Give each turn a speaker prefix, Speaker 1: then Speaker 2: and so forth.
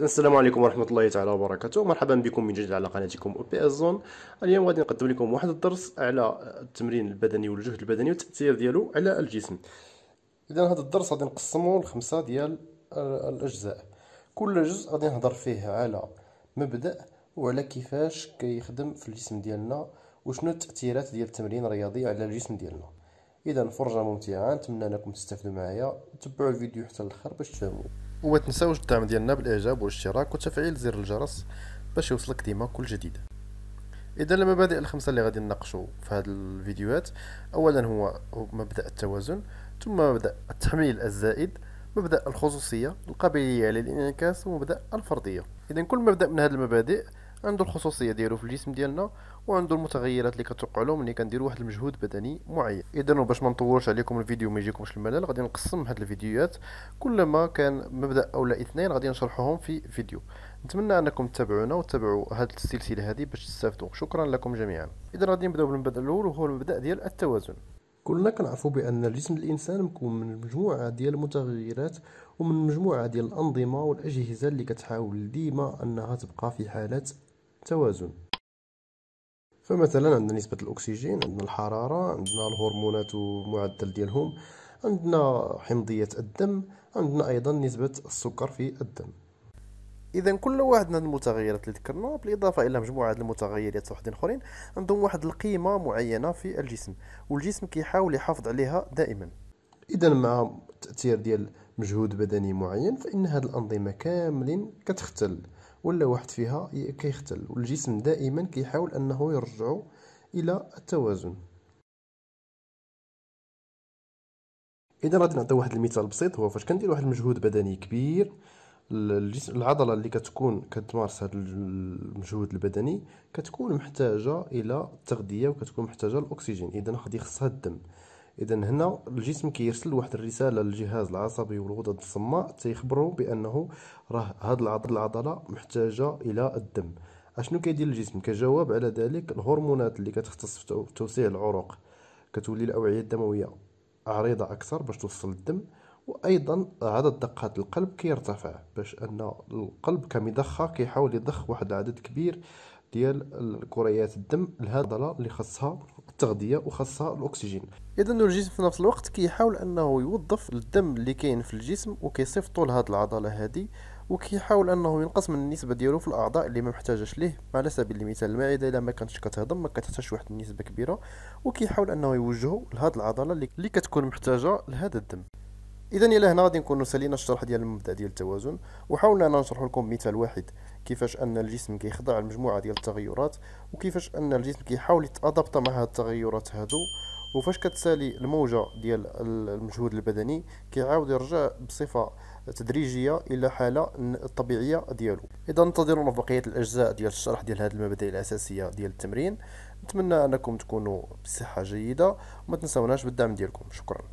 Speaker 1: السلام عليكم ورحمه الله تعالى وبركاته مرحبا بكم من جديد على قناتكم او بي اس زون اليوم غادي نقدم لكم واحد الدرس على التمرين البدني والجهد البدني والتاثير ديالو على الجسم اذا هذا الدرس غادي نقسمه لخمسه ديال الاجزاء كل جزء غادي نهضر فيه على مبدا وعلى كيفاش كيخدم في الجسم ديالنا وشنو التاثيرات ديال التمرين الرياضي على الجسم ديالنا اذا فرجه ممتعه نتمنى انكم تستافدوا معايا تبعوا الفيديو حتى الاخر باش تفهموا وما تنساوش الدعم ديالنا بالاعجاب والاشتراك وتفعيل زر الجرس باش يوصلك ديما كل جديد اذا المبادئ الخمسه اللي غادي نناقشوا في هذه الفيديوهات اولا هو مبدا التوازن ثم مبدا التحميل الزائد مبدا الخصوصيه القابليه للانعكاس ومبدا الفرضيه اذا كل مبدا من هذه المبادئ عنده الخصوصيه ديالو في الجسم ديالنا وعنده المتغيرات اللي كتوقع له ملي كنديروا واحد المجهود بدني معين اذا باش ما نطولش عليكم الفيديو ما يجيكمش الملل غادي نقسم هاد الفيديوهات كل ما كان مبدا اولا اثنين غادي نشرحهم في فيديو نتمنى انكم تتابعونا وتتابعوا هاد السلسله هذه باش تستافدوا شكرا لكم جميعا اذا غادي نبداو بالمبدا الاول وهو المبدا ديال التوازن كلنا كنعرفوا بان جسم الانسان مكون من مجموعه ديال المتغيرات ومن مجموعه ديال الانظمه والاجهزه اللي كتحاول ديما انها تبقى في حاله التوازن فمثلا عندنا نسبة الأكسجين عندنا الحرارة عندنا الهرمونات والمعدل ديالهم عندنا حمضية الدم عندنا أيضا نسبة السكر في الدم اذا كل واحد من المتغيرات اللي ذكرنا بالاضافه الى مجموعه المتغيرات وحدين اخرين عندهم واحد القيمه معينه في الجسم والجسم كيحاول يحافظ عليها دائما اذا مع تاثير ديال مجهود بدني معين فان هذه الانظمه كاملين كتختل ولا واحد فيها كيختل والجسم دائما كيحاول انه يرجعو الى التوازن اذا غادي نعطي واحد المثال بسيط هو فاش كندير واحد المجهود بدني كبير الجسم العضله اللي كتكون كتمارس هذا المجهود البدني كتكون محتاجه الى التغذيه وكتكون محتاجه الاكسجين اذا غادي يخصها الدم اذا هنا الجسم كيرسل واحد الرساله للجهاز العصبي والغدد الصماء تيخبرو بانه راه هاد العضله محتاجه الى الدم اشنو كيدير الجسم كجواب على ذلك الهرمونات اللي كتختص في توسيع العروق كتولي الاوعيه الدمويه عريضه اكثر باش توصل الدم وايضا عدد دقات القلب كيرتفع باش ان القلب كمضخه كيحاول يضخ واحد العدد كبير ديال الكريات الدم الهضله اللي خاصها التغذيه وخاصها الاكسجين اذا الجسم في نفس الوقت كيحاول انه يوظف الدم اللي كاين في الجسم وكيصيفطو لهاد العضله هذه وكيحاول انه ينقص من النسبه ديالو في الاعضاء اللي ما محتاجاش ليه على سبيل المثال المعده الا ما كانتش كتهضم ما كتحتاجش واحد النسبه كبيره وكيحاول انه يوجهو لهاد العضله اللي كتكون محتاجه لهذا الدم اذا الى هنا غادي نكونوا سالينا الشرح ديال المبدا ديال التوازن وحاولنا اننا نشرح لكم مثال واحد كيفاش ان الجسم كيخضع لمجموعه ديال التغيرات وكيفاش ان الجسم كيحاول يتادبط مع هاد التغيرات هادو وفاش كتسالي الموجه ديال المجهود البدني كيعاود يرجع بصفه تدريجيه الى حاله الطبيعيه ديالو اذا انتظرونا في بقيه الاجزاء ديال الشرح ديال هذه المبادئ الاساسيه ديال التمرين نتمنى انكم تكونوا بصحه جيده وما تنساوناش بالدعم ديالكم شكرا